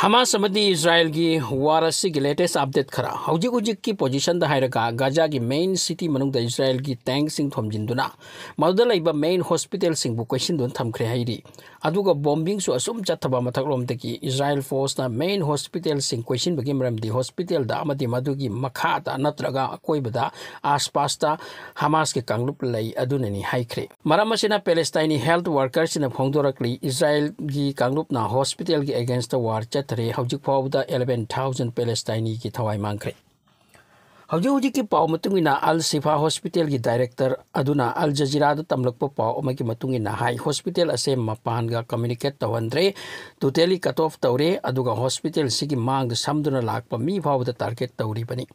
Hamas समदी Israel की वारसी की latest update खरा हौजिक उजिक की पोजिशन है गजा की मेन सिटी मनु द इजराइल की तैंग सिंह थोमजिंदुना मदद लेब मेन हॉस्पिटल सिंह बु थमख्रे ꯑꯗꯨꯒ ꯕꯣꯝꯕꯤꯡꯁꯨ ꯑꯁꯨꯝ ꯆꯠꯊꯕ ꯃꯊꯛꯂꯣꯝꯗꯒꯤ ꯏꯖꯔꯥꯏꯜ ꯐꯣꯔꯁꯅ ꯃꯦꯟ ꯍꯣꯁꯄꯤꯇꯦꯜꯁꯤꯡ ꯀꯣꯏꯁꯤꯟꯕꯒꯤ ꯃꯔꯝꯗꯤ ꯍꯣꯁꯄꯤꯇꯦꯜꯗ ꯑꯃꯗꯤ ꯃꯗꯨꯒꯤ ꯃꯈꯥꯗ ꯅꯠꯇ꯭ꯔꯒ ꯑꯀꯣꯏꯕꯗ ꯑꯥꯁꯄꯥꯁꯇ ꯍꯃꯥꯁꯀꯤ ꯀꯥꯡꯂꯨꯞ ꯂꯩ ꯑꯗꯨꯅꯅꯤ ꯍꯥꯏꯈ꯭ꯔꯦ ꯃꯔꯝ ꯑꯁꯤꯅ ꯄꯦꯂꯦꯁꯇꯥꯏꯟꯒꯤ ꯍꯦꯜꯊ ꯋꯥꯔꯀꯔꯁꯤꯡꯅ ꯐꯣꯡꯗꯣꯔꯛꯂꯤ ꯏꯖꯔꯥꯏꯜꯒꯤ ꯀꯥꯡꯂꯨꯞꯅ ꯍꯣꯁꯄꯤꯇꯦꯜꯒꯤ ꯑꯦꯒꯦꯟꯁꯇ ꯋꯥꯔ ꯆꯠꯊꯔꯦ ꯍꯧꯖꯤꯛ ꯐꯥꯎꯕꯗ ꯑꯦꯂꯕꯦꯟ ꯊꯥꯎꯖꯟ ꯄꯦꯂꯦꯁꯇꯥꯏꯅꯤꯒꯤ ꯊꯋꯥꯏ ꯃꯥꯡꯈ꯭ꯔꯦ ꯍꯧꯖꯤꯛ ꯍꯧꯖꯤꯛꯀꯤ ꯄꯥꯎ ꯃꯇꯨꯡ ꯏꯟꯅ ꯑꯜ ꯁꯤꯐꯥ ꯍꯣꯁꯄꯤꯇꯥꯜꯒꯤ ꯗꯥꯏꯔꯦꯛꯇꯔ ꯑꯗꯨꯅ ꯑꯜ ꯖꯖꯤꯔꯥꯗ ꯇꯝꯂꯛꯄ ꯄꯥꯎ ꯑꯃꯒꯤ ꯃꯇꯨꯡ ꯏꯟꯅ ꯍꯥꯏ ꯍꯣꯁꯄꯤꯇꯥꯜ ꯑꯁꯦ ꯃꯄꯥꯟꯒ ꯀꯝꯃ꯭ꯌꯨꯅꯤꯀꯦꯠ ꯇꯧꯍꯟꯗ꯭ꯔꯦ ꯇꯣꯇꯦꯜꯂꯤ ꯀꯠ ꯑꯣꯐ ꯇꯧꯔꯦ ꯑꯗꯨꯒ ꯍꯣꯁꯄꯤꯇꯥꯜꯁꯤꯒꯤ ꯃꯥꯡꯗ ꯁꯝꯗꯨꯅ ꯂꯥꯛꯄ ꯃꯤ ꯐꯥꯎꯕꯗ ꯇꯥꯔꯒꯦꯠ ꯇꯧꯔꯤꯕꯅꯤ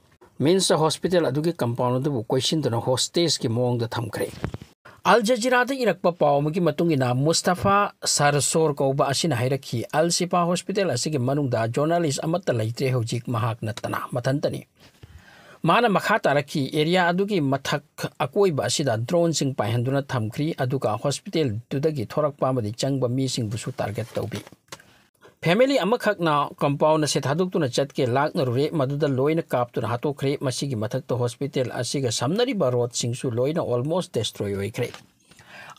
ꯃꯤꯟꯁ ꯍꯣꯁꯄꯤꯇꯥꯜ ꯑꯗꯨꯒꯤ ꯀꯝꯄꯥꯎꯟ ꯑꯗꯨꯕꯨ ꯀꯣꯏꯁꯤꯟꯗꯨꯅ ꯍꯣꯁꯇꯦꯖꯀꯤ ꯃꯑꯣꯡꯗ ꯊꯝꯈ꯭ꯔꯦ ꯑꯜ ꯖꯖꯤꯔꯥꯗ ꯏꯔꯛꯄ ꯄꯥꯎ ꯑꯃꯒꯤ ꯃꯇꯨꯡ ꯏꯟꯅ ꯃꯨꯁꯇꯐꯥ ꯁꯥꯔꯁꯣꯔ ꯀꯧꯕ ꯑꯁꯤꯅ ꯍꯥꯏꯔꯛꯈꯤ ꯑꯜ ꯁꯤꯐꯥ ꯍꯣꯁꯄꯤꯇꯥꯜ ꯑꯁꯤꯒꯤ ꯃꯅꯨꯡꯗ ꯖꯣꯔꯅꯥꯂꯤꯁ ꯑꯃꯠꯇ ꯂꯩꯇ꯭ꯔꯦ ꯍꯧꯖꯤꯛ ꯃꯍꯥꯛ ꯅꯠꯇꯅ ꯃꯊꯟꯇꯅꯤ ꯃꯥꯅ ꯃꯈꯥ ꯇꯥꯔꯛꯈꯤ ꯑꯦꯔꯤꯌꯥ ꯑꯗꯨꯒꯤ ꯃꯊꯛ ꯑꯀꯣꯏꯕ ꯑꯁꯤꯗ ꯗ꯭ꯔꯣꯟꯁꯤꯡ ꯄꯥꯏꯍꯟꯗꯨꯅ ꯊꯝꯈ꯭ꯔꯤ ꯑꯗꯨꯒ ꯍꯣꯁꯄꯤꯇꯦꯜꯗꯨꯗꯒꯤ ꯊꯣꯔꯛꯄ ꯑꯃꯗꯤ ꯆꯪꯕ ꯃꯤꯁꯤꯡꯕꯨꯁꯨ ꯇꯥꯔꯒꯦꯠ ꯇꯧꯕꯤ ꯐꯦꯃꯤꯂꯤ ꯑꯃꯈꯛꯅ ꯀꯝꯄꯥꯎꯟ ꯑꯁꯤ ꯊꯥꯗꯣꯛꯇꯨꯅ ꯆꯠꯀꯦ ꯂꯥꯛꯅꯔꯨꯔꯦ ꯃꯗꯨꯗ ꯂꯣꯏꯅ ꯀꯥꯞꯇꯨꯅ ꯍꯥꯠꯇꯣꯛꯈ꯭ꯔꯦ ꯃꯁꯤꯒꯤ ꯃꯊꯛꯇ ꯍꯣꯁꯄꯤꯇꯦꯜ ꯑꯁꯤꯒ ꯁꯝꯅꯔꯤꯕ ꯔꯣꯗꯁꯤꯡꯁꯨ ꯂꯣꯏꯅ ꯑꯣꯜꯃꯣꯁ ꯗꯦꯁꯇ꯭ꯔꯣꯏ ꯑꯣꯏꯈ꯭ꯔꯦ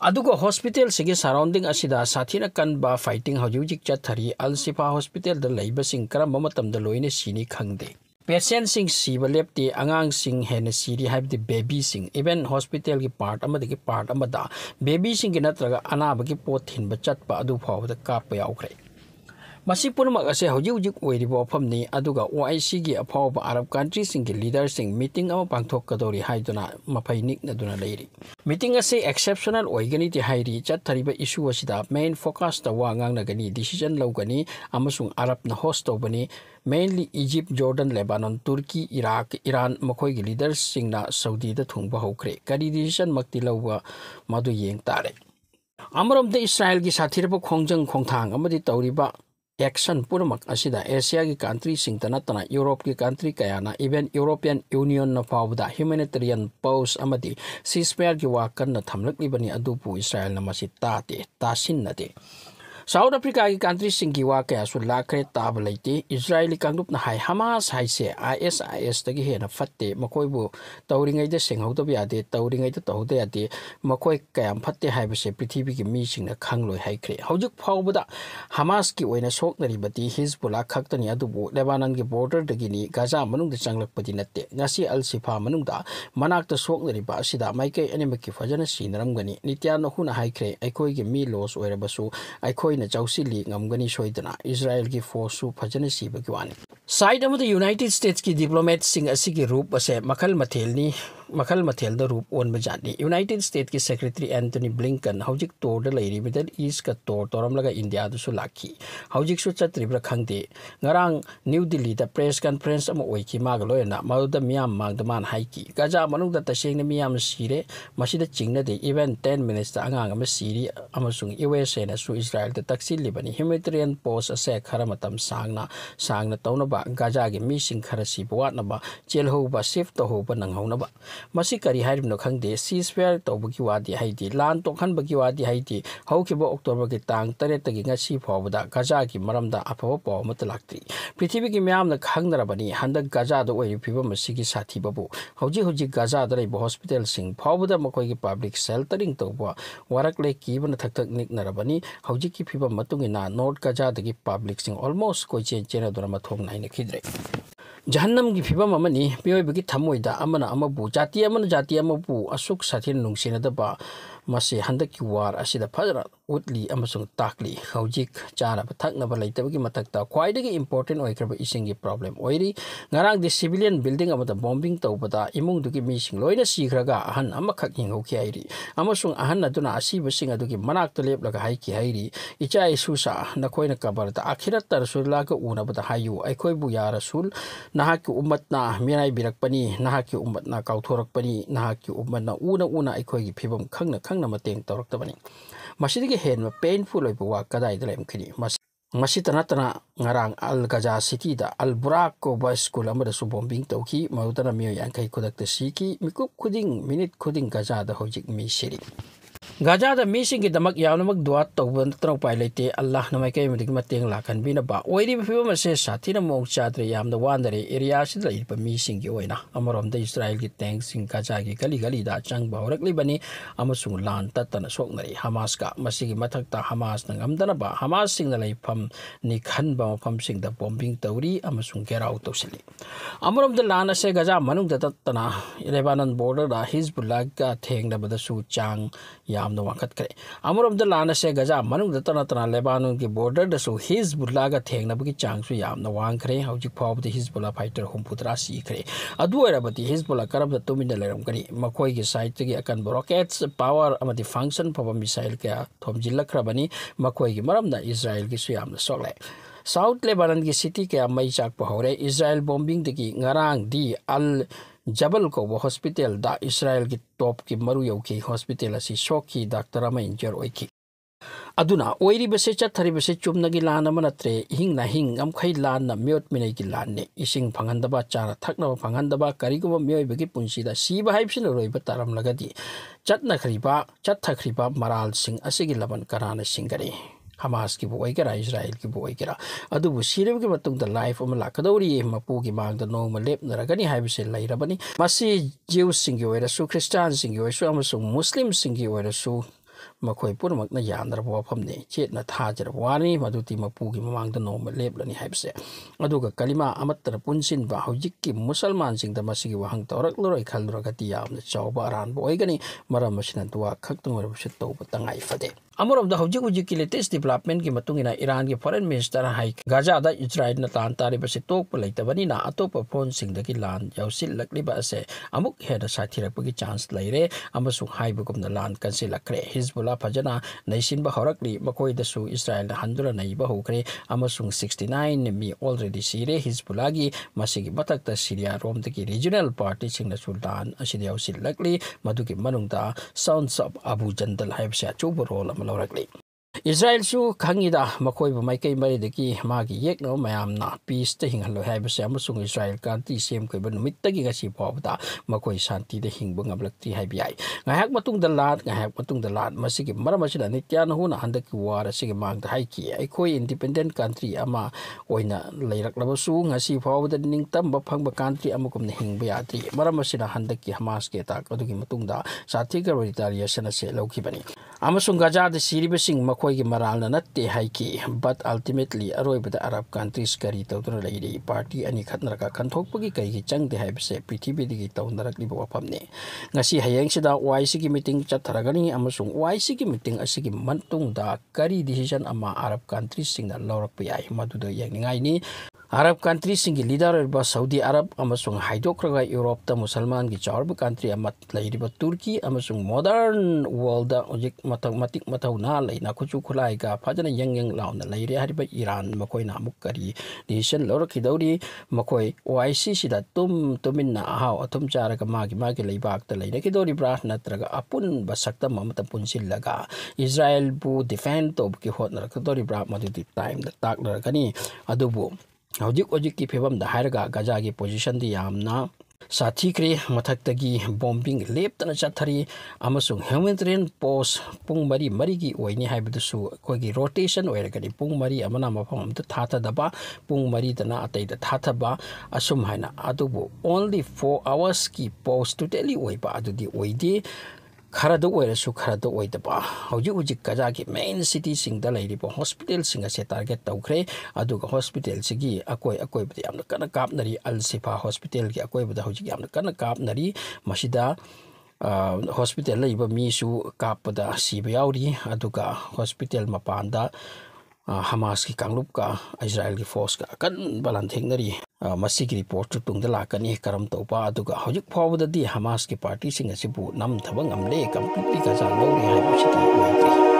ꯑꯗꯨꯒ ꯍꯣꯁꯄꯤꯇꯦꯜꯁꯤꯒꯤ ꯁꯔꯥꯎꯟꯗꯤꯡ ꯑꯁꯤꯗ ꯁꯥꯊꯤꯅ ꯀꯟꯕ ꯐꯥꯏꯇꯤꯡ ꯍꯧꯖꯤꯛ ꯍꯧꯖꯤꯛ ꯆꯠꯊꯔꯤ ꯑꯜꯁꯤꯐꯥ ꯍꯣꯁꯄꯤꯇꯦꯜꯗ ꯂꯩꯕꯁꯤꯡ ꯀꯔꯝꯕ ꯃꯇꯝꯗ ꯂꯣꯏꯅ ꯁꯤꯅꯤ ꯈꯪꯗꯦ ꯄꯦꯁꯦꯟꯁꯤꯡ ꯁꯤꯕ ꯂꯦꯞꯇꯦ ꯑꯉꯥꯡꯁꯤꯡ ꯍꯦꯟꯅ ꯁꯤꯔꯤ ꯍꯥꯏꯕꯗꯤ ꯕꯦꯕꯤꯁꯤꯡ ꯏꯚꯦꯟ ꯍꯣꯁꯄꯤꯇꯥꯜꯒꯤ ꯄꯥꯔꯠ ꯑꯃꯗꯒꯤ ꯄꯥꯔꯠ ꯑꯃꯗ ꯕꯦꯕꯤꯁꯤꯡꯒꯤ ꯅꯠꯇ꯭ꯔꯒ ꯑꯅꯥꯕꯒꯤ ꯄꯣꯠ ꯊꯤꯟꯕ ꯆꯠꯄ ꯑꯗꯨ ꯐꯥꯎꯕꯗ ꯀꯥꯞꯄ ꯌꯥꯎꯈ꯭ꯔꯦ मसीपुरमक असे हौजिक वोफमनी वाई अरब कंट्री लीडर सिंह मीटिंग है मफई निरी मीटिंग असे एक्सेप्शनल होगनी चतरीब इशू अद मेन फोकस तंगनी डिशीजन लौगनी अरब होस्ट तौबनी मेनली इजिप जोर्डन लेबानन तुर्की इराक इरान मखो लीडर सिंह सऊदी थूब हौरे कारी डिशीजन मती लौब मधु ये तारे इसराइल की साथीब खोज खोथ ꯑꯦꯛꯁꯟ ꯄꯨꯝꯅꯃꯛ ꯑꯁꯤꯗ ꯑꯦꯁꯤꯌꯥꯒꯤ ꯀꯟꯇ꯭ꯔꯤꯁꯤꯡꯇ ꯅꯠꯇꯅ ꯌꯨꯔꯣꯞꯀꯤ ꯀꯟꯇ꯭ꯔꯤ ꯀꯌꯥꯅ ꯏꯚꯦꯟ ꯌꯨꯔꯣꯄꯤꯌꯟ ꯌꯨꯅꯤꯌꯟꯅ ꯐꯥꯎꯕꯗ ꯍ꯭ꯌꯨꯃꯦꯅꯤꯇꯔꯤꯌꯟ ꯄꯥꯎꯁ ꯑꯃꯗꯤ ꯁꯤꯁꯄꯤꯌꯔꯒꯤ ꯋꯥ ꯀꯟꯅ ꯊꯝꯂꯛꯂꯤꯕꯅꯤ ꯑꯗꯨꯕꯨ ꯏꯁꯔꯥꯌꯦꯜꯅ ꯃꯁꯤ ꯇꯥꯗꯦ ꯇꯥꯁꯤꯟꯅꯗꯦ ꯁꯥꯎꯠ ꯑꯐ꯭ꯔꯤꯀꯥꯒꯤ ꯀꯟꯇ꯭ꯔꯤꯁꯤꯡꯒꯤ ꯋꯥ ꯀꯌꯥꯁꯨ ꯂꯥꯛꯈ꯭ꯔꯦ ꯇꯥꯕ ꯂꯩꯇꯦ ꯏꯁꯔꯥꯏꯂꯤ ꯀꯥꯡꯂꯨꯞꯅ ꯍꯥꯏ ꯍꯃꯥꯁ ꯍꯥꯏꯁꯦ ꯑꯥꯏ ꯑꯦꯁ ꯑꯥꯏ ꯑꯦꯁꯇꯒꯤ ꯍꯦꯟꯅ ꯐꯠꯇꯦ ꯃꯈꯣꯏꯕꯨ ꯇꯧꯔꯤꯉꯩꯗ ꯁꯦꯡꯍꯧꯗꯕ ꯌꯥꯗꯦ ꯇꯧꯔꯤꯉꯩꯗ ꯇꯧꯍꯧꯗ ꯌꯥꯗꯦ ꯃꯈꯣꯏ ꯀꯌꯥꯝ ꯐꯠꯇꯦ ꯍꯥꯏꯕꯁꯦ ꯄ꯭ꯔꯤꯊꯤꯕꯤꯒꯤ ꯃꯤꯁꯤꯡꯅ ꯈꯪꯂꯣꯏ ꯍꯥꯏꯈ꯭ꯔꯦ ꯍꯧꯖꯤꯛ ꯐꯥꯎꯕꯗ ꯍꯃꯥꯁꯀꯤ ꯑꯣꯏꯅ ꯁꯣꯛꯅꯔꯤꯕꯗꯤ ꯍꯤꯖꯕꯨꯂꯥ ꯈꯛꯇꯅꯤ ꯑꯗꯨꯕꯨ ꯂꯦꯕꯥꯅꯟꯒꯤ ꯕꯣꯔꯗꯔꯗꯒꯤꯅꯤ ꯒꯖꯥ ꯃꯅꯨꯡꯗ ꯆꯪꯂꯛꯄꯗꯤ ꯅꯠꯇꯦ ꯉꯁꯤ ꯑꯜ ꯁꯤꯐꯥ ꯃꯅꯨꯡꯗ ꯃꯅꯥꯛꯇ ꯁꯣꯛꯅꯔꯤꯕ ꯑꯁꯤꯗ ꯃꯥꯏꯀꯩ ꯑꯅꯤꯃꯛꯀꯤ ꯐꯖꯅ ꯁꯤꯟꯅꯔꯝꯒꯅꯤ ꯅꯤꯇ꯭ꯌꯥꯅꯍꯨꯅ ꯍꯥꯏꯈ꯭ꯔꯦ ꯑꯩꯈꯣꯏꯒꯤ ꯃꯤ ꯂꯣꯁ ꯑꯣꯏꯔꯕꯁꯨ ꯑꯩꯈꯣꯏ सोधन इजरायल फोर्सन सिने सब युनाइटेड स्टेट्स डिप्लोमेट्स रूप असल मतलि ꯃꯈꯜ ꯃꯊꯦꯜꯗ ꯔꯨꯞ ꯑꯣꯟꯕ ꯖꯥꯠꯅꯤ ꯌꯨꯅꯥꯏꯇꯦꯠ ꯁ꯭ꯇꯦꯠꯀꯤ ꯁꯦꯀ꯭ꯔꯦꯇꯔꯤ ꯑꯦꯟꯇꯣꯅꯤ ꯕ꯭ꯂꯤꯡꯀꯟ ꯍꯧꯖꯤꯛ ꯇꯣꯔꯗ ꯂꯩꯔꯤ ꯃꯤꯗꯜ ꯏꯁꯀ ꯇꯣꯔ ꯇꯧꯔꯝꯂꯒ ꯏꯟꯗꯤꯌꯥꯗꯁꯨ ꯂꯥꯛꯈꯤ ꯍꯧꯖꯤꯛꯁꯨ ꯆꯠꯇ꯭ꯔꯤꯕ꯭ꯔꯥ ꯈꯪꯗꯦ ꯉꯔꯥꯡ ꯅ꯭ꯌꯨ ꯗꯤꯜꯂꯤꯗ ꯄ꯭ꯔꯦꯁ ꯀꯟꯐꯔꯦꯟꯁ ꯑꯃ ꯑꯣꯏꯈꯤ ꯃꯥꯒ ꯂꯣꯏꯅꯅ ꯃꯗꯨꯗ ꯃꯤꯌꯥꯝ ꯃꯥꯡꯗ ꯃꯥꯅ ꯍꯥꯏꯈꯤ ꯒꯖꯥ ꯃꯅꯨꯡꯗ ꯇꯁꯦꯡꯅ ꯃꯤꯌꯥꯝ ꯁꯤꯔꯦ ꯃꯁꯤꯗ ꯆꯤꯡꯅꯗꯦ ꯏꯚꯦꯟ ꯇꯦꯟ ꯃꯤꯅꯤꯠꯁꯇ ꯑꯉꯥꯡ ꯑꯃ ꯁꯤꯔꯤ ꯑꯃꯁꯨꯡ ꯌꯨ ꯑꯦꯁ ꯑꯦꯅꯁꯨ ꯏꯁꯔꯥꯏꯜꯗ ꯇꯛꯁꯤꯜꯂꯤꯕꯅꯤ ꯍ꯭ꯌꯨꯃꯤꯇꯔꯤꯌꯟ ꯄꯣꯁ ꯑꯁꯦ ꯈꯔ ꯃꯇꯝ ꯁꯥꯡꯅ ꯁꯥꯡꯅ ꯇꯧꯅꯕ ꯒꯖꯥꯒꯤ ꯃꯤꯁꯤꯡ ꯈꯔ ꯁꯤꯕ ꯋꯥꯠꯅꯕ ꯆꯦꯜꯍꯧꯕ ꯁꯤꯐ ꯇꯧꯍꯧꯕ ꯅꯪꯍꯧꯅꯕ ꯃꯁꯤ ꯀꯔꯤ ꯍꯥꯏꯔꯤꯕꯅꯣ ꯈꯪꯗꯦ ꯁꯤ ꯁ꯭ꯋꯦꯌꯔ ꯇꯧꯕꯒꯤ ꯋꯥꯗꯤ ꯍꯥꯏꯗꯤ ꯂꯥꯟ ꯇꯣꯛꯍꯟꯕꯒꯤ ꯋꯥꯗꯤ ꯍꯥꯏꯗꯤ ꯍꯧꯈꯤꯕ ꯑꯣꯛꯇꯣꯕꯔꯒꯤ ꯇꯥꯡ ꯇꯔꯦꯠꯇꯒꯤ ꯉꯁꯤ ꯐꯥꯎꯕꯗ ꯒꯖꯥꯒꯤ ꯃꯔꯝꯗ ꯑꯐꯕ ꯄꯥꯎ ꯑꯃꯠꯇ ꯂꯥꯛꯇ꯭ꯔꯤ ꯄ꯭ꯔꯤꯊꯤꯕꯤꯒꯤ ꯃꯤꯌꯥꯝꯅ ꯈꯪꯅꯔꯕꯅꯤ ꯍꯟꯗꯛ ꯒꯖꯥꯗ ꯑꯣꯏꯔꯤꯕ ꯐꯤꯕꯝ ꯑꯁꯤꯒꯤ ꯁꯥꯊꯤꯕꯕꯨ ꯍꯧꯖꯤꯛ ꯍꯧꯖꯤꯛ ꯒꯖꯥꯗ ꯂꯩꯕ ꯍꯣꯁꯄꯤꯇꯥꯜꯁꯤꯡ ꯐꯥꯎꯕꯗ ꯃꯈꯣꯏꯒꯤ ꯄꯥꯕ꯭ꯂꯤꯛ ꯁꯦꯜꯇꯔꯤꯡ ꯇꯧꯕ ꯋꯥꯔꯛꯂꯦ ꯀꯤꯕꯅ ꯊꯛꯊꯛ ꯅꯤꯛꯅꯔꯕꯅꯤ ꯍꯧꯖꯤꯛꯀꯤ ꯐꯤꯕꯝ ꯃꯇꯨꯡꯏꯟꯅ ꯅꯣꯔꯠ ꯒꯖꯥꯗꯒꯤ ꯄꯥꯕ꯭ꯂꯤꯛꯁꯤꯡ ꯑꯣꯜꯃꯣꯁ ꯀꯣꯏꯆꯦꯟ ꯆꯦꯟꯅꯗꯨꯅ ꯃꯊꯣꯡ ꯅꯥꯏꯅꯈꯤꯗ꯭ꯔꯦ ꯖꯍꯟꯅꯝꯒꯤ ꯐꯤꯕꯝ ꯑꯃꯅꯤ ꯃꯤꯑꯣꯏꯕꯒꯤ ꯊꯃꯣꯏꯗ ꯑꯃꯅ ꯑꯃꯕꯨ ꯖꯥꯇꯤ ꯑꯃꯅ ꯖꯥꯇꯤ ꯑꯃꯕꯨ ꯑꯁꯨꯛ ꯁꯥꯊꯤꯅ ꯅꯨꯡꯁꯤꯅꯗꯕ ꯃꯁꯤ ꯍꯟꯗꯛꯀꯤ ꯋꯥꯔ ꯑꯁꯤꯗ ꯐꯖꯅ ꯎꯠꯂꯤ ꯑꯃꯁꯨꯡ ꯇꯥꯛꯂꯤ ꯍꯧꯖꯤꯛ ꯆꯥꯅꯕ ꯊꯛꯅꯕ ꯂꯩꯇꯕꯒꯤ ꯃꯊꯛꯇ ꯈ꯭ꯋꯥꯏꯗꯒꯤ ꯏꯝꯄꯣꯔꯇꯦꯟ ꯑꯣꯏꯈ꯭ꯔꯕ ꯏꯁꯤꯡꯒꯤ ꯄ꯭ꯔꯣꯕ꯭ꯂꯦꯝ ꯑꯣꯏꯔꯤ ꯉꯔꯥꯡꯗꯤ ꯁꯤꯚꯤꯂꯤꯌꯟ ꯕꯤꯜꯗꯤꯡ ꯑꯃꯗ ꯕꯣꯝꯕꯤꯡ ꯇꯧꯕꯗ ꯏꯃꯨꯡꯗꯨꯒꯤ ꯃꯤꯁꯤꯡ ꯂꯣꯏꯅ ꯁꯤꯈ꯭ꯔꯒ ꯑꯍꯟ ꯑꯃꯈꯛ ꯍꯤꯡꯍꯧꯈꯤ ꯍꯥꯏꯔꯤ ꯑꯃꯁꯨng ꯑꯍꯟ ꯑꯗꯨꯅ ꯑꯁꯤꯕꯁꯤꯡ ꯑꯗꯨꯒꯤ ꯃꯅꯥꯛꯇ ꯂꯦꯞꯂꯒ ꯍꯥꯏꯈꯤ ꯍꯥꯏꯔꯤ ꯏꯆꯥ ꯏꯁꯨꯁꯥ ꯅꯈꯣꯏꯅ ꯀꯕꯔꯗ ꯑꯈꯤꯔꯠꯇ ꯔꯁꯨꯜꯂꯥꯒ ꯎꯅꯕꯗ ꯍꯥꯏꯌꯨ ꯑꯩꯈꯣꯏꯕꯨ ꯌꯥ ꯔꯁꯨꯜ ꯅꯍꯥꯛꯀꯤ ꯎꯝꯃꯠꯅ ꯃꯤꯔꯥꯏꯕꯤꯔꯛꯄꯅꯤ ꯅꯍꯥꯛꯀꯤ ꯎꯝꯃꯠꯅ ꯀꯥꯎꯊꯣꯔꯛꯄꯅꯤ ꯅꯍꯥꯛꯀꯤ ꯎꯝꯃꯠꯅ ꯎꯅ ꯎꯅ ꯑꯩꯈꯣꯏꯒꯤ ꯐꯤꯕꯝ ꯈꯪꯅ ꯈꯪꯅ ꯈꯪꯅ ꯃꯇꯦꯡ ꯇꯧꯔꯛꯇꯕꯅꯤ ꯃꯁꯤꯗꯒꯤ ꯍꯦꯟꯅ ꯄꯦꯟꯐꯨꯜ ꯑꯣꯏꯕ ꯋꯥ ꯀꯗꯥꯏꯗ ꯂꯩꯔꯝꯈꯤꯅꯤ ꯃꯁꯤ ꯃꯁꯤꯇ ꯅꯠꯇꯅ ꯉꯔꯥꯡ ꯑꯜ ꯒꯖꯤꯔꯥꯒꯤ ꯄꯥꯎꯗ ꯃꯍꯥꯛꯀꯤ ꯃꯆꯥꯅꯨꯄꯥ ꯑꯃꯁꯨꯡ ꯃꯆꯥꯅꯨꯄꯤ ꯑꯅꯤ ꯑꯁꯤ ꯍꯧꯖꯤꯛ ꯐꯥꯎꯕ ꯃꯍꯥꯛꯀ ꯂꯩꯃꯤꯟꯅꯗꯦ ꯍꯥꯏꯕꯁꯤ ꯃꯁꯤꯅ ꯃꯔꯝ ꯑꯣꯏꯔꯒ ꯃꯍꯥꯛꯀꯤ ꯃꯆꯥꯅꯨꯄꯤ ꯑꯅꯤ ꯑꯁꯤ ꯃꯍꯥꯛꯀ ꯂꯩꯃꯤꯟꯅꯗꯦ ꯍꯥꯏꯕꯁꯤ ꯃꯁꯤꯅ ꯃꯔꯝ ꯑꯣꯏꯔꯒ ꯃꯍꯥꯛꯀꯤ ꯃꯆꯥꯅꯨꯄꯤ ꯑꯅꯤ ꯑꯁꯤ ꯃꯍꯥꯛꯀ ꯂꯩꯃꯤꯟꯅꯗꯦ ꯍꯥꯏꯕꯁꯤ ꯃꯁꯤꯅ ꯃꯔꯝ ꯑꯣꯏꯔꯒ ꯃꯍꯥꯛꯀꯤ ꯃꯆꯥꯅꯨꯄꯤ ꯑꯅꯤ ꯑꯁꯤ ꯃꯍꯥꯛꯀ ꯂꯩꯃꯤꯟꯅꯗꯦ ꯍꯥꯏꯕꯁꯤ ꯃꯁꯤꯅ ꯃꯔꯝ ꯑꯣꯏꯔꯒ ꯃꯍꯥꯛꯀꯤ ꯃꯆꯥꯅꯨꯄꯤ ꯑꯅꯤ ꯑꯁꯤ ꯃꯍꯥꯛꯀ ꯂꯩꯃꯤꯟꯅꯗꯦ ꯍꯥꯏꯕꯁꯤ ꯃꯁꯤꯅ ꯃꯔꯝ ꯑꯣꯏꯔꯒ ꯃꯍꯥꯛꯀꯤ ꯃꯆꯥꯅꯨꯄꯤ ꯑꯅꯤ ꯑꯁꯤ ꯃꯍꯥꯛꯀ ꯂꯩꯃꯤꯟꯅꯗꯦ ꯍꯥꯏꯕꯁꯤ ꯃꯁꯤꯅ ꯃꯔꯝ ꯑꯣꯏꯔꯒ ꯃꯍꯥꯛꯀꯤ ꯃꯆꯥꯅꯨꯄꯤ ꯑꯅꯤ ꯑꯁꯤ ꯃꯍꯥꯛꯀ ꯂꯩꯃꯤꯟꯅꯗꯦ ꯍꯥꯏꯕꯁꯤ ꯃꯁꯤꯅ ꯃꯔꯝ ꯑꯣꯏꯔꯒ ꯃꯍꯥꯛꯀꯤ ꯃꯆꯥꯅꯨꯄꯤ ꯑꯅꯤ ꯑꯁꯤ ꯃꯍꯥꯛꯀ ꯂꯩꯃꯤꯟꯅꯗꯦ ꯍꯥꯏꯕꯁꯤ ꯃꯁꯤꯅ ꯃꯔꯝ ꯑꯣꯏꯔꯒ ꯃꯍꯥꯛꯀꯤ ꯃꯆꯥꯅꯨꯄꯤ ꯑꯅꯤ ꯑꯁꯤ ꯃꯍꯥꯛꯀ ꯂꯩꯃꯤꯟꯅꯗꯦ ꯍꯥꯏꯕꯁꯤ ꯃꯁꯤꯅ ꯃꯔꯝ ꯑꯣꯏꯔꯒ ꯃꯍꯥꯛꯀꯤ ꯃꯆꯥꯅꯨꯄꯤ ꯑꯅꯤ ꯑꯁꯤ ꯃꯍꯥꯛꯀ ꯂꯩꯃꯤꯟꯅꯗꯦ ꯍꯥꯏꯕꯁꯤ ꯃꯁꯤꯅ ꯃꯔꯝ ꯑꯣꯏꯔꯒ ꯃꯍꯥꯛꯀ gaja da mishin ki damak yaw namak duwa tok bun trok pai le te allah namai kai mudik ma teng la kan bina ba oi ri phi ma se sa ti na mong cha tri yam da wandare area si da ir pa mishin ki oi na amarom da israel ki tank sing gaja ki gali gali da chang ba urak li bani ama sung lan ta ta na sok nari hamas ka ma si ki mathak ta hamas na ngam da na ba hamas sing na lai pham ni khan ba ma pham sing da bombing ta uri ama sung kera uto si li amarom da lan ase gaja manung da ta ta na lebanon border da hizbullah ka teng da bada su chang ya ꯌꯥꯝꯅ ꯑꯃꯔꯣꯝꯗ ꯑꯃꯔꯣꯝꯗ ꯂꯥꯟ ꯒꯖꯥ ꯃꯅꯨꯡꯗ ꯅꯠꯇꯅ ꯂꯦꯕꯥꯅꯣꯟꯒꯤ ꯕꯣꯔꯗꯔꯗꯁꯨ ꯍꯤꯖꯕꯨꯜꯂꯥꯒ ꯊꯦꯡꯅꯕꯒꯤ ꯆꯥꯡꯁꯨ ꯌꯥꯝꯅ ꯋꯥꯡꯈ꯭ꯔꯦ ꯍꯧꯖꯤꯛ ꯐꯥꯎꯕꯗ ꯍꯤꯖꯕꯨꯜꯂꯥ ꯐꯥꯏꯇꯔ ꯍꯨꯝꯐꯨ ꯇꯔꯥ ꯁꯤꯈ꯭ꯔꯦ ꯑꯗꯨ ꯑꯣꯏꯔꯕꯗꯤ ꯍꯤꯖꯕꯨꯜꯂꯥ ꯀꯔꯝꯅ ꯇꯨꯃꯤꯟꯅ ꯂꯩꯔꯝꯒꯅꯤ ꯃꯈꯣꯏꯒꯤ ꯁꯥꯏꯠꯇꯒꯤ ꯑꯀꯟꯕ ꯔꯣꯀꯦꯠꯁ ꯄꯥꯋꯔ ꯑꯃꯗꯤ ꯐꯪꯁꯟ ꯐꯕ ꯃꯤꯁꯥꯏꯜ ꯀꯌꯥ ꯊꯣꯝꯖꯤꯜꯂꯛꯈ꯭ꯔꯕꯅꯤ ꯃꯈꯣꯏꯒꯤ ꯃꯔꯝꯅ ꯏꯁꯔꯥꯏꯜꯒꯤꯁꯨ ꯌꯥꯝꯅ ꯁꯣꯛꯂꯦ साउथ लेबानन की सिटी क्या मई चाक हौरे इजराइल बॉम्बिंग की ngaraang di al ꯖꯕꯜ ꯀꯧꯕ ꯍꯣꯁꯄꯤꯇꯦꯜꯗ ꯏꯁꯔꯥꯏꯜꯒꯤ ꯇꯣꯞꯀꯤ ꯃꯔꯨ ꯌꯧꯈꯤ ꯍꯣꯁꯄꯤꯇꯦꯜ ꯑꯁꯤ ꯁꯣꯛꯈꯤ ꯗꯥꯛꯇꯔ ꯑꯃ ꯏꯟꯖꯔ ꯑꯣꯏꯈꯤ ꯑꯗꯨꯅ ꯑꯣꯏꯔꯤꯕꯁꯤ ꯆꯠꯊꯔꯤꯕꯁꯤ ꯆꯨꯝꯅꯒꯤ ꯂꯥꯟ ꯑꯃ ꯅꯠꯇ꯭ꯔꯦ ꯏꯍꯤꯡꯅ ꯍꯤꯡ ꯉꯝꯈꯩ ꯂꯥꯟꯅ ꯃꯤꯑꯣꯠ ꯃꯤꯅꯩꯒꯤ ꯂꯥꯟꯅꯤ ꯏꯁꯤꯡ ꯐꯪꯍꯟꯗꯕ ꯆꯥꯅ ꯊꯛꯅꯕ ꯐꯪꯍꯟꯗꯕ ꯀꯔꯤꯒꯨꯝꯕ ꯃꯤꯑꯣꯏꯕꯒꯤ ꯄꯨꯟꯁꯤꯗ ꯁꯤꯕ ꯍꯥꯏꯕꯁꯤꯅ ꯂꯣꯏꯕ ꯇꯥꯔꯝꯂꯒꯗꯤ ꯆꯠꯅꯈ꯭ꯔꯤꯕ ꯆꯠꯊꯈ꯭ꯔꯤꯕ ꯃꯔꯥꯜꯁꯤꯡ ꯑꯁꯤꯒꯤ ꯂꯃꯟ ꯀꯅꯥꯅ ꯁꯤꯡꯒꯅꯤ ꯍꯃꯥꯁꯀꯤ ꯑꯣꯏꯒꯦꯔꯥ ꯏꯁꯔꯥꯏꯜꯒꯤꯕꯨ ꯑꯣꯏꯒꯦꯔꯥ ꯑꯗꯨꯕꯨ ꯁꯤꯔꯕꯒꯤ ꯃꯇꯨꯡꯗ ꯂꯥꯏꯐ ꯑꯃ ꯂꯥꯛꯀꯗꯧꯔꯤꯌꯦ ꯃꯄꯨꯒꯤ ꯃꯥꯡꯗ ꯅꯣꯡꯃ ꯂꯦꯞꯅꯔꯒꯅꯤ ꯍꯥꯏꯕꯁꯤ ꯂꯩꯔꯕꯅꯤ ꯃꯁꯤ ꯖ꯭ꯌꯨꯁꯤꯡꯒꯤ ꯑꯣꯏꯔꯁꯨ ꯈ꯭ꯔꯤꯁꯇꯥꯟꯁꯤꯡꯒꯤ ꯑꯣꯏꯔꯁꯨ ꯑꯃꯁꯨꯡ ꯃꯨꯁꯂꯤꯝꯁꯤꯡꯒꯤ ꯑꯣꯏꯔꯁꯨ ꯃꯈꯣꯏ ꯄꯨꯝꯅꯃꯛꯅ ꯌꯥꯅꯔꯕ ꯋꯥꯐꯝꯅꯤ ꯆꯦꯠꯅ ꯊꯥꯖꯔꯕ ꯋꯥꯅꯤ ꯃꯗꯨꯗꯤ ꯃꯄꯨꯒꯤ ꯃꯃꯥꯡꯗ ꯅꯣꯡꯃ ꯂꯦꯞꯂꯅꯤ ꯍꯥꯏꯕꯁꯦ ꯑꯗꯨꯒ ꯀꯂꯤꯃꯥ ꯑꯃꯠꯇꯅ ꯄꯨꯟꯁꯤꯟꯕ ꯍꯧꯖꯤꯛꯀꯤ ꯃꯨꯁꯜꯃꯥꯟꯁꯤꯡꯗ ꯃꯁꯤꯒꯤ ꯋꯥꯍꯪ ꯇꯧꯔꯛꯂꯔꯣꯏ ꯈꯜꯂꯨꯔꯒꯗꯤ ꯌꯥꯝꯅ ꯆꯥꯎꯕ ꯑꯔꯥꯟꯕ ꯑꯣꯏꯒꯅꯤ ꯃꯔꯝ ꯑꯁꯤꯅ ꯗꯨꯋꯥ ꯈꯛꯇꯪ ꯑꯣꯏꯔꯕꯁꯨ ꯇꯧꯕ ꯇꯉꯥꯏ ꯐꯗꯦ ꯑꯃꯔꯣꯝꯗ ꯍꯧꯖꯤꯛ ꯍꯧꯖꯤꯛꯀꯤ ꯂꯦꯇꯦꯁ ꯗꯤꯕꯂꯞꯃꯦꯟꯒꯤ ꯃꯇꯨꯡꯏꯟꯅ ꯏꯔꯥꯟꯒꯤ ꯐꯣꯔꯦꯟ ꯃꯤꯅꯤꯁꯇꯔ ꯍꯥꯏ ꯒꯥꯖꯥꯗ ꯏꯖꯔꯥꯏꯜꯅ ꯂꯥꯟ ꯇꯥꯔꯤꯕꯁꯤ ꯇꯣꯛꯄ ꯂꯩꯇꯕꯅꯤꯅ ꯑꯇꯣꯞꯄ ꯐꯣꯟꯁꯤꯡꯗꯒꯤ ꯂꯥꯟ ꯌꯥꯎꯁꯤꯜꯂꯛꯂꯤꯕ ꯑꯁꯦ ꯑꯃꯨꯛ ꯍꯦꯟꯅ ꯁꯥꯊꯤꯔꯛꯄꯒꯤ ꯆꯥꯟꯁ ꯂꯩꯔꯦ ꯑꯃꯁꯨꯡ ꯍꯥꯏꯕꯒꯨꯝꯅ ꯂꯥꯟ ꯀꯟꯁꯤꯜꯂꯛꯈ꯭ꯔꯦ ꯍꯤꯖ hezbollah phajana naisin ba horakli makoi su israel handura nai ba hukre amasung 69 mi already sire hezbollah gi masigi batak ta siria rom da regional party singna sultan ashi da usil lakli madu manung da sounds of abu jandal haib sha chu bo ꯏꯖꯔꯥꯏꯜꯁꯨ ꯈꯪꯉꯤꯗ ꯃꯈꯣꯏꯕꯨ ꯃꯥꯏꯀꯩ ꯃꯔꯤꯗꯒꯤ ꯃꯥꯒꯤ ꯌꯦꯛꯅꯕ ꯃꯌꯥꯝꯅ ꯄꯤꯁꯇ ꯍꯤꯡꯍꯜꯂꯣꯏ ꯍꯥꯏꯕꯁꯦ ꯑꯃꯁꯨꯡ ꯏꯖꯔꯥꯏꯜ ꯀꯥꯟꯇꯤ ꯁꯦꯝꯈꯤꯕ ꯅꯨꯃꯤꯠꯇꯒꯤ ꯉꯁꯤ ꯐꯥꯎꯕꯗ ꯃꯈꯣꯏ ꯁꯥꯟꯇꯤꯗ ꯍꯤꯡꯕ ꯉꯝꯂꯛꯇ꯭ꯔꯤ ꯍꯥꯏꯕ ꯌꯥꯏ ꯉꯥꯏꯍꯥꯛ ꯃꯇꯨꯡꯗ ꯂꯥꯟ ꯉꯥꯏꯍꯥꯛ ꯃꯇꯨꯡꯗ ꯂꯥꯟ ꯃꯁꯤꯒꯤ ꯃꯔꯝ ꯑꯁꯤꯅ ꯅꯤꯇ꯭ꯌꯥꯅꯍꯨꯅ ꯍꯟꯗꯛꯀꯤ ꯋꯥꯔ ꯑꯁꯤꯒꯤ ꯃꯥꯡꯗ ꯍꯥꯏꯈꯤ ꯑꯩꯈꯣꯏ ꯏꯟꯗꯤꯄꯦꯟꯗꯦꯟ ꯀꯟꯇ꯭ꯔꯤ ꯑꯃ ꯑꯣꯏꯅ ꯂꯩꯔꯛꯂꯕꯁꯨ ꯉꯁꯤ ꯐꯥꯎꯕꯗ ꯅꯤꯡꯇꯝꯕ ꯐꯪꯕ ꯀꯟꯇ꯭ꯔꯤ ꯑꯃꯒꯨꯝꯅ ꯍꯤꯡꯕ ꯌꯥꯗ꯭ꯔꯤ ꯃꯔꯝ ꯑꯁꯤꯅ ꯍꯟꯗꯛꯀꯤ ꯍꯃꯥꯁꯀꯤ ꯑꯦꯇꯥꯛ ꯑꯗꯨꯒꯤ ꯃꯇꯨꯡꯗ ꯁꯥꯊꯤꯒ ꯔꯤꯇꯥꯔꯤꯌꯦꯁꯟ ꯑꯁꯤ ꯂꯧꯈꯤꯕꯅꯤ ꯑꯃꯁꯨꯡ ꯒꯖꯥꯗ ꯁꯤꯔꯤꯕꯁꯤꯡ ꯃꯈꯣꯏꯒꯤ ꯃꯔꯥꯜꯅ ꯅꯠꯇꯦ ꯍꯥꯏꯈꯤ ꯕꯠ ꯑꯜꯇꯤꯃꯦꯠꯂꯤ ꯑꯔꯣꯏꯕꯗ ꯑꯔꯕ ꯀꯟꯇ꯭ꯔꯤꯁ ꯀꯔꯤ ꯇꯧꯗꯨꯅ ꯂꯩꯔꯤ ꯄꯥꯔꯇꯤ ꯑꯅꯤ ꯈꯠꯅꯔꯒ ꯈꯟꯊꯣꯛꯄꯒꯤ ꯀꯔꯤꯒꯤ ꯆꯪꯗꯦ ꯍꯥꯏꯕꯁꯦ ꯄ꯭ꯔꯤꯊꯤꯕꯤꯗꯒꯤ ꯇꯧꯅꯔꯛꯂꯤꯕ ꯋꯥꯐꯝꯅꯤ ꯉꯁꯤ ꯍꯌꯦꯡꯁꯤꯗ ꯋꯥꯏꯁꯤꯒꯤ ꯃꯤꯇꯤꯡ ꯆꯠꯊꯔꯒꯅꯤ ꯑꯃꯁꯨꯡ ꯋꯥꯏꯁꯤꯒꯤ ꯃꯤꯇꯤꯡ ꯑꯁꯤꯒꯤ ꯃꯇꯨꯡꯗ ꯀꯔꯤ ꯗꯤꯁꯤꯖꯟ ꯑꯃ ꯑꯔꯕ ꯀꯟꯇ꯭ꯔꯤꯁꯤꯡꯅ ꯂꯧꯔꯛꯄ ꯌꯥꯏ ꯃꯗꯨꯗ ꯌꯦꯡꯅꯤꯡꯉꯥꯏꯅꯤ ꯑꯔꯕ ꯀꯟꯇ꯭ꯔꯤꯁꯤꯡꯒꯤ ꯂꯤꯗꯔ ꯑꯣꯏꯔꯤꯕ ꯁꯥꯎꯗꯤ ꯑꯔꯕ ꯑꯃꯁꯨꯡ ꯍꯥꯏꯗꯣꯛꯈ꯭ꯔꯕ ꯌꯨꯔꯣꯞꯇ musalmanꯒꯤ ꯆꯥꯎꯔꯕ ꯀꯟꯇ꯭ꯔꯤ ꯑꯃ ꯂꯩꯔꯤꯕ ꯇꯨꯔꯀꯤ ꯑꯃꯁꯨꯡ ꯃꯣꯗꯔꯟ ꯋꯥꯔꯜꯗ ꯍꯧꯖꯤꯛ ꯃꯊꯧ ꯃꯇꯤꯛ ꯃꯊꯧꯅꯥ ꯂꯩꯅ ꯈꯨꯠꯁꯨ ꯈꯨꯠꯂꯥꯏꯒ ꯐꯖꯅ ꯌꯪ ꯌꯪ ꯂꯥꯎꯅ ꯂꯩꯔꯦ ꯍꯥꯏꯔꯤꯕ ꯏꯔꯥꯟ ꯃꯈꯣꯏꯅ ꯑꯃꯨꯛ ꯀꯔꯤ ꯗꯤꯁꯤꯁꯟ ꯂꯧꯔꯛꯈꯤꯗꯧꯔꯤ ꯃꯈꯣꯏ ꯑꯣ ꯑꯥꯏ ꯁꯤꯁꯤꯗ ꯇꯨꯝ ꯇꯨꯃꯤꯟꯅ ꯑꯍꯥꯎ ꯑꯊꯨꯝ ꯆꯥꯔꯒ ꯃꯥꯒꯤ ꯃꯥꯒꯤ ꯂꯩꯕꯥꯛꯇ ꯂꯩꯅꯈꯤꯗꯧꯔꯤꯕ꯭ꯔꯥ ꯅꯠꯇ꯭ꯔꯒ ꯑꯄꯨꯟꯕ ꯁꯛꯇꯝ ꯑꯃꯇ ꯄꯨꯟꯁꯤꯜꯂꯒ ꯏꯖ꯭ꯔꯥꯏꯜꯕꯨ ꯗꯤꯐꯦꯟ ꯇꯧꯕꯒꯤ ꯍꯣꯠꯅꯔꯛꯀꯗꯧꯔꯤꯕ꯭ꯔꯥ ꯃꯗꯨꯗꯤ ꯇꯥꯏꯝꯗ ꯇꯥꯛꯅꯔꯒꯅꯤ ꯑꯗꯨꯕꯨ ꯍꯧꯖꯤꯛ ꯍꯧꯖꯤꯛꯀꯤ ꯐꯤꯕꯝꯗ ꯍꯥꯏꯔꯒ ꯒꯖꯥꯒꯤ ꯄꯣꯖꯤꯁꯟꯗꯤ ꯌꯥꯝꯅ ꯁꯥꯊꯤꯈ꯭ꯔꯦ ꯃꯊꯛꯇꯒꯤ ꯕꯣꯝꯕꯤꯡ ꯂꯦꯞꯇꯅ ꯆꯠꯊꯔꯤ ꯑꯃꯁꯨꯡ ꯍ꯭ꯌꯨꯃꯤꯇꯔꯤꯌꯟ ꯄꯣꯁ ꯄꯨꯡ ꯃꯔꯤ ꯃꯔꯤꯒꯤ ꯑꯣꯏꯅꯤ ꯍꯥꯏꯕꯗꯨꯁꯨ ꯑꯩꯈꯣꯏꯒꯤ ꯔꯣꯇꯦꯁꯟ ꯑꯣꯏꯔꯒꯅꯤ ꯄꯨꯡ ꯃꯔꯤ ꯑꯃꯅ ꯃꯐꯝ ꯑꯃꯗ ꯊꯥꯊꯗꯕ ꯄꯨꯡ ꯃꯔꯤꯗꯅ ꯑꯇꯩꯗ ꯊꯥꯊꯕ ꯑꯁꯨꯝ ꯍꯥꯏꯅ ꯑꯗꯨꯕꯨ ꯑꯣꯟꯂꯤ ꯐꯣꯔ ꯑꯋꯥꯔꯁꯀꯤ ꯄꯣꯁ ꯇꯣꯇꯦꯂꯤ ꯑꯣꯏꯕ ꯑꯗꯨꯗꯤ ꯑꯣꯏꯗꯦ ꯈꯔꯗ ꯑꯣꯏꯔꯁꯨ ꯈꯔꯗ ꯑꯣꯏꯗꯕ ꯍꯧꯖꯤꯛ ꯍꯧꯖꯤꯛ ꯒꯖꯥꯒꯤ ꯃꯦꯟ ꯁꯤꯇꯤꯁꯤꯡꯗ ꯂꯩꯔꯤꯕ ꯍꯣꯁꯄꯤꯇꯥꯜꯁꯤꯡ ꯑꯁꯦ ꯇꯥꯔꯒꯦꯠ ꯇꯧꯈ꯭ꯔꯦ ꯑꯗꯨꯒ ꯍꯣꯁꯄꯤꯇꯥꯜꯁꯤꯒꯤ ꯑꯀꯣꯏ ꯑꯀꯣꯏꯕꯗ ꯌꯥꯝꯅ ꯀꯟꯅ ꯀꯥꯞꯅꯔꯤ ꯑꯜ ꯁꯤꯐꯥ ꯍꯣꯁꯄꯤꯇꯥꯜꯒꯤ ꯑꯀꯣꯏꯕꯗ ꯍꯧꯖꯤꯛ ꯌꯥꯝꯅ ꯀꯟꯅ ꯀꯥꯞꯅꯔꯤ ꯃꯁꯤꯗ ꯍꯣꯁꯄꯤꯇꯥꯜ ꯂꯩꯕ ꯃꯤꯁꯨ ꯀꯥꯞꯄꯗ ꯁꯤꯕ ꯌꯥꯎꯔꯤ ꯑꯗꯨꯒ ꯍꯣꯁꯄꯤꯇꯥꯜ ꯃꯄꯥꯟꯗ Hamas ki kanglup ka Israel ki force ka kan balan thing nari masik report tu tung de la ka ni karam to pa du ka hojik phaw da